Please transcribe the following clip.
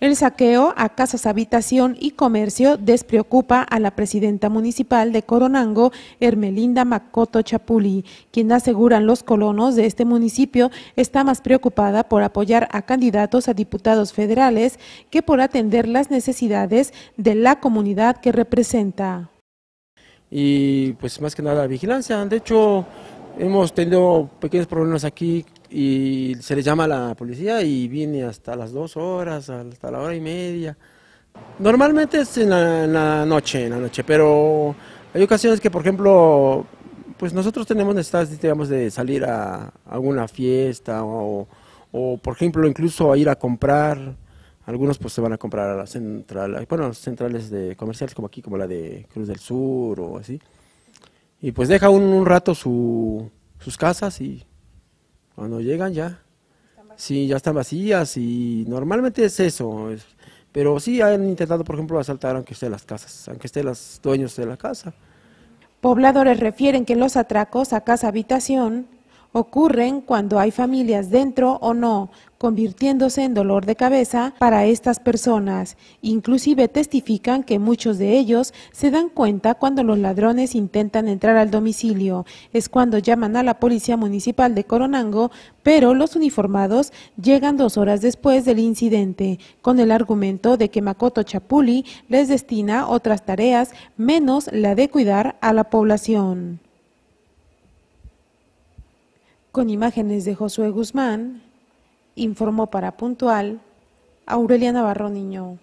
El saqueo a casas, habitación y comercio despreocupa a la presidenta municipal de Coronango, Hermelinda Macoto Chapuli, quien aseguran los colonos de este municipio está más preocupada por apoyar a candidatos a diputados federales que por atender las necesidades de la comunidad que representa. Y pues más que nada vigilancia. De hecho, hemos tenido pequeños problemas aquí y se le llama a la policía y viene hasta las dos horas, hasta la hora y media. Normalmente es en la, noche, en la noche, pero hay ocasiones que, por ejemplo, pues nosotros tenemos necesidad, digamos, de salir a alguna fiesta o, o, por ejemplo, incluso a ir a comprar. Algunos pues se van a comprar a la centrales bueno, las centrales de comerciales como aquí, como la de Cruz del Sur o así. Y pues deja un, un rato su, sus casas y cuando llegan ya, sí, ya están vacías y normalmente es eso. Pero sí han intentado, por ejemplo, asaltar aunque estén las casas, aunque estén los dueños de la casa. Pobladores refieren que los atracos a casa habitación ocurren cuando hay familias dentro o no, convirtiéndose en dolor de cabeza para estas personas. Inclusive testifican que muchos de ellos se dan cuenta cuando los ladrones intentan entrar al domicilio. Es cuando llaman a la Policía Municipal de Coronango, pero los uniformados llegan dos horas después del incidente, con el argumento de que Makoto Chapuli les destina otras tareas menos la de cuidar a la población. Con imágenes de Josué Guzmán, informó para Puntual Aurelia Navarro Niño.